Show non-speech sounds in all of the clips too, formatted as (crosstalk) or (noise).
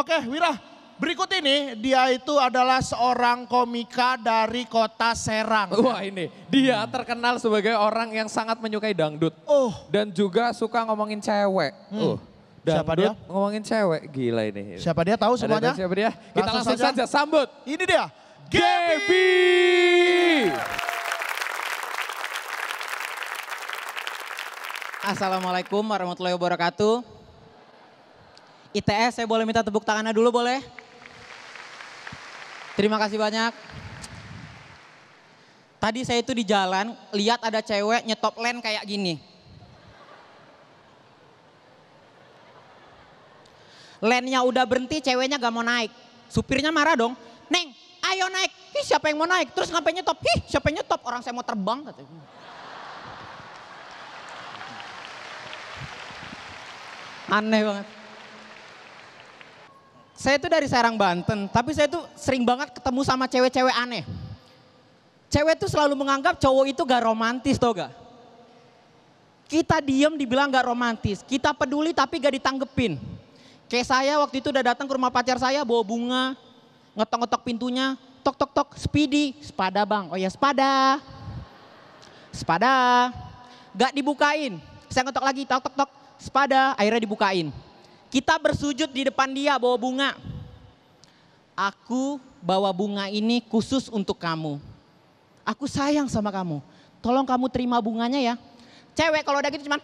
Oke, Wira, berikut ini dia itu adalah seorang komika dari kota Serang. Wah ini, dia hmm. terkenal sebagai orang yang sangat menyukai dangdut. Oh. Dan juga suka ngomongin cewek. Hmm. Uh. Oh. Dan siapa dia? Ngomongin cewek, gila ini. Siapa dia tahu semuanya? Ada, siapa dia? Kita langsung, langsung saja. saja sambut. Ini dia, Gaby. Assalamualaikum warahmatullahi wabarakatuh. ITS, saya boleh minta tepuk tangannya dulu boleh? Terima kasih banyak. Tadi saya itu di jalan lihat ada cewek nyetop lane kayak gini. Lennya udah berhenti, ceweknya gak mau naik. Supirnya marah dong. Neng, ayo naik. Ih, siapa yang mau naik? Terus ngapain nyetop? Ih, siapa yang nyetop? Orang saya mau terbang katanya. Aneh banget saya itu dari Serang Banten, tapi saya itu sering banget ketemu sama cewek-cewek aneh. Cewek itu selalu menganggap cowok itu gak romantis tau gak? Kita diem dibilang gak romantis, kita peduli tapi gak ditanggepin. Kayak saya waktu itu udah datang ke rumah pacar saya bawa bunga, ngetok-ngetok pintunya, tok tok tok, speedy, sepada bang, oh ya sepada, sepada, gak dibukain. Saya ngetok lagi, tok tok tok, sepada, akhirnya dibukain kita bersujud di depan dia bawa bunga. Aku bawa bunga ini khusus untuk kamu. Aku sayang sama kamu. Tolong kamu terima bunganya ya. Cewek kalau udah gitu cuman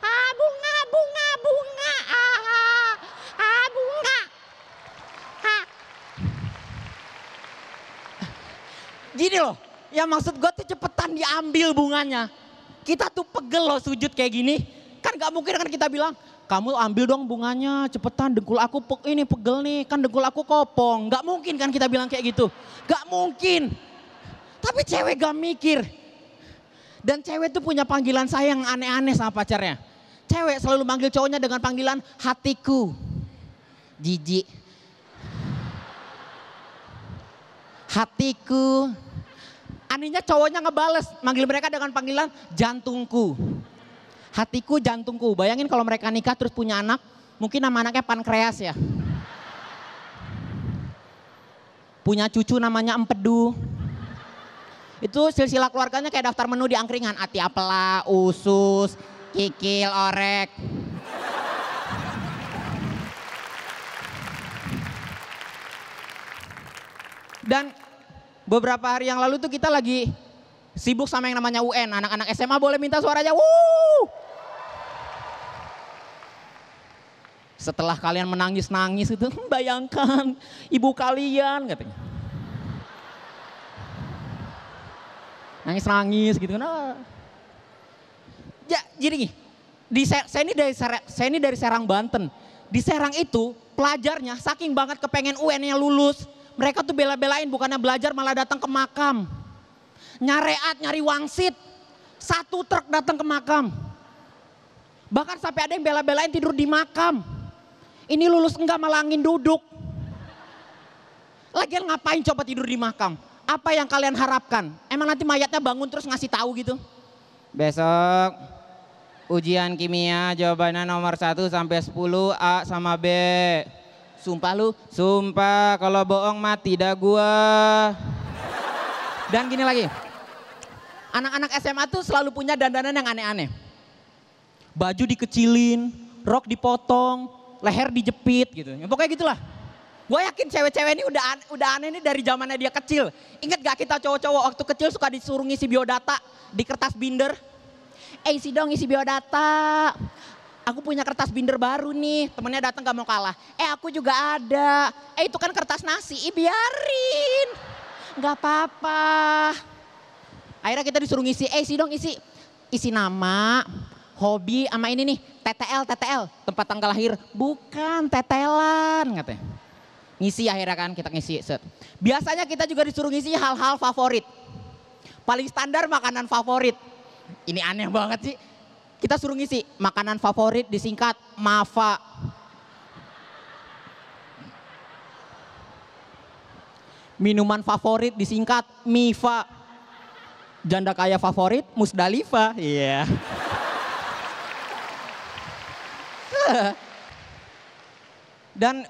ah, bunga, bunga, bunga, ah, ah, bunga. Gini loh, ya maksud gue tuh cepetan diambil bunganya. Kita tuh pegel loh sujud kayak gini. Kan gak mungkin kan kita bilang, kamu ambil dong bunganya cepetan dengkul aku pe ini pegel nih kan dengkul aku kopong gak mungkin kan kita bilang kayak gitu gak mungkin tapi cewek gak mikir dan cewek tuh punya panggilan sayang aneh-aneh sama pacarnya cewek selalu manggil cowoknya dengan panggilan hatiku jijik hatiku aninya cowoknya ngebales manggil mereka dengan panggilan jantungku hatiku, jantungku. Bayangin kalau mereka nikah terus punya anak, mungkin nama anaknya pankreas ya. Punya cucu namanya empedu. Itu silsilah keluarganya kayak daftar menu di angkringan, ati apela, usus, kikil, orek. Dan beberapa hari yang lalu tuh kita lagi sibuk sama yang namanya UN. Anak-anak SMA boleh minta suaranya. Wuh. Setelah kalian menangis-nangis itu, (laughs) bayangkan ibu kalian katanya. Nangis-nangis gitu nah. Ya, jadi nih, di saya ini dari saya ini dari Serang Banten. Di Serang itu pelajarnya saking banget kepengen UN nya lulus, mereka tuh bela-belain bukannya belajar malah datang ke makam nyareat, nyari wangsit. Satu truk datang ke makam. Bahkan sampai ada yang bela-belain tidur di makam. Ini lulus enggak malangin duduk. Lagian ngapain coba tidur di makam? Apa yang kalian harapkan? Emang nanti mayatnya bangun terus ngasih tahu gitu? Besok ujian kimia jawabannya nomor 1 sampai 10 A sama B. Sumpah lu? Sumpah kalau bohong mati dah gua. Dan gini lagi. Anak-anak SMA tuh selalu punya dandanan yang aneh-aneh. Baju dikecilin, rok dipotong, leher dijepit gitu. Ya, pokoknya gitulah. Gue yakin cewek-cewek ini udah aneh, udah aneh nih dari zamannya dia kecil. Ingat gak kita cowok-cowok waktu kecil suka disuruh ngisi biodata di kertas binder? Eh isi dong isi biodata. Aku punya kertas binder baru nih, temennya datang gak mau kalah. Eh aku juga ada. Eh itu kan kertas nasi, Ih, biarin. Gak apa-apa. Akhirnya kita disuruh ngisi, eh isi dong isi. Isi nama, hobi sama ini nih, TTL, TTL, tempat tanggal lahir. Bukan, tetelan katanya. Ngisi akhirnya kan, kita ngisi. Set. Biasanya kita juga disuruh ngisi hal-hal favorit. Paling standar makanan favorit. Ini aneh banget sih. Kita suruh ngisi, makanan favorit disingkat MAFA. Minuman favorit disingkat MIFA janda kaya favorit Musdalifah. Iya. Yeah. (laughs) Dan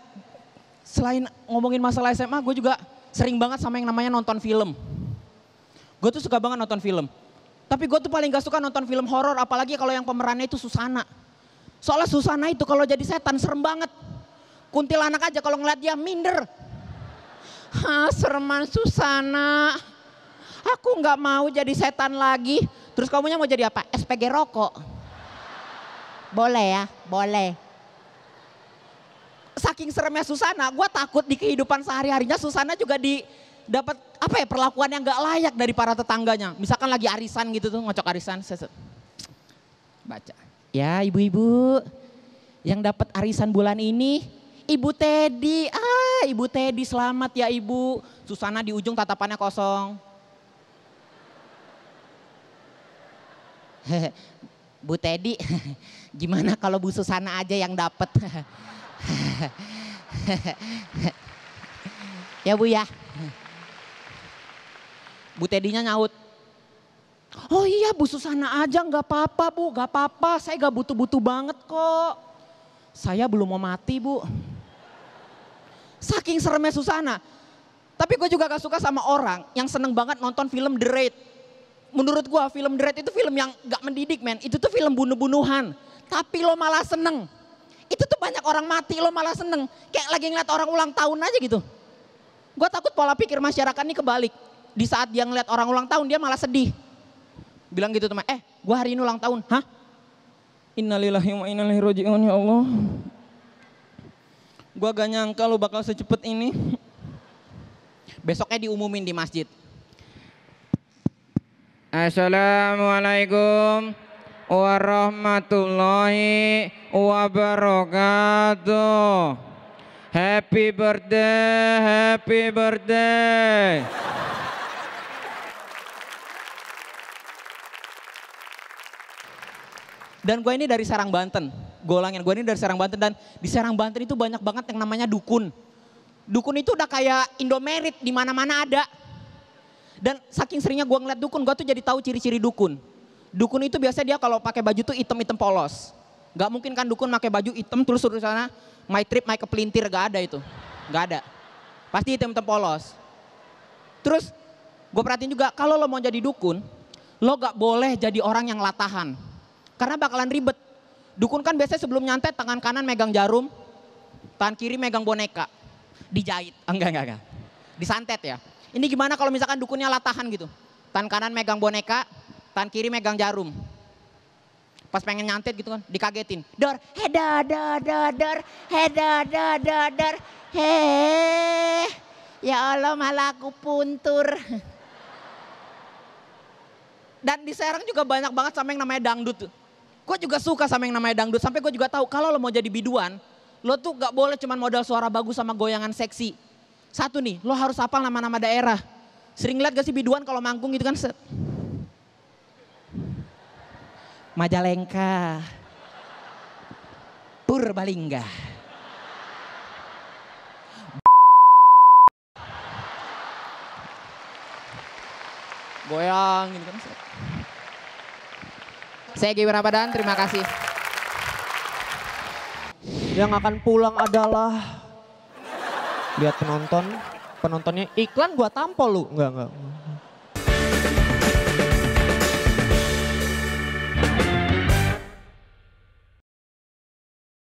selain ngomongin masalah SMA, gue juga sering banget sama yang namanya nonton film. Gue tuh suka banget nonton film. Tapi gue tuh paling gak suka nonton film horor, apalagi kalau yang pemerannya itu Susana. Soalnya Susana itu kalau jadi setan serem banget. Kuntilanak aja kalau ngeliat dia minder. Ha, sereman Susana aku nggak mau jadi setan lagi. Terus kamunya mau jadi apa? SPG rokok. Boleh ya, boleh. Saking seremnya Susana, gue takut di kehidupan sehari-harinya Susana juga di dapat apa ya perlakuan yang nggak layak dari para tetangganya. Misalkan lagi arisan gitu tuh, ngocok arisan. Seset. Baca. Ya ibu-ibu, yang dapat arisan bulan ini Ibu Teddy, ah Ibu Teddy selamat ya Ibu. Susana di ujung tatapannya kosong. Bu Teddy, (laughs) gimana kalau Bu Susana aja yang dapat? (laughs) ya Bu ya. Bu Teddy-nya nyaut. Oh iya Bu Susana aja nggak apa-apa Bu, nggak apa-apa. Saya nggak butuh-butuh banget kok. Saya belum mau mati Bu. Saking seremnya Susana. Tapi gue juga gak suka sama orang yang seneng banget nonton film The Raid menurut gua film Dread itu film yang gak mendidik men. Itu tuh film bunuh-bunuhan. Tapi lo malah seneng. Itu tuh banyak orang mati lo malah seneng. Kayak lagi ngeliat orang ulang tahun aja gitu. Gue takut pola pikir masyarakat ini kebalik. Di saat dia ngeliat orang ulang tahun dia malah sedih. Bilang gitu teman, eh gue hari ini ulang tahun. Hah? Innalillahi wa innalillahi roji'un ya Allah. Gue gak nyangka lo bakal secepat ini. Besoknya diumumin di masjid Assalamualaikum warahmatullahi wabarakatuh. Happy birthday, happy birthday. Dan gue ini dari Serang Banten. Golongan gue ini dari Serang Banten dan di Serang Banten itu banyak banget yang namanya dukun. Dukun itu udah kayak Indomerit di mana-mana ada dan saking seringnya gue ngeliat dukun, gue tuh jadi tahu ciri-ciri dukun. Dukun itu biasanya dia kalau pakai baju tuh item-item polos. Gak mungkin kan dukun pakai baju item terus suruh sana my trip my kepelintir gak ada itu. Gak ada. Pasti item-item polos. Terus gue perhatiin juga kalau lo mau jadi dukun, lo gak boleh jadi orang yang latahan. Karena bakalan ribet. Dukun kan biasanya sebelum nyantet tangan kanan megang jarum, tangan kiri megang boneka. Dijahit, enggak enggak enggak. Disantet ya. Ini gimana kalau misalkan dukunnya latahan gitu. Tan kanan megang boneka, tan kiri megang jarum. Pas pengen nyantet gitu kan, dikagetin. Dor, he da da dor, he da da dor, he. Ya Allah malah aku puntur. (laughs) Dan di Serang juga banyak banget sama yang namanya dangdut. Gue juga suka sama yang namanya dangdut. Sampai gue juga tahu kalau lo mau jadi biduan, lo tuh gak boleh cuman modal suara bagus sama goyangan seksi satu nih, lo harus apa nama-nama daerah. Sering lihat gak sih biduan kalau manggung gitu kan? Set. Majalengka. Purbalingga. Goyang gitu kan. Set. Saya Gibran Ramadhan, terima kasih. Yang akan pulang adalah lihat penonton penontonnya iklan gua tampol lu nggak nggak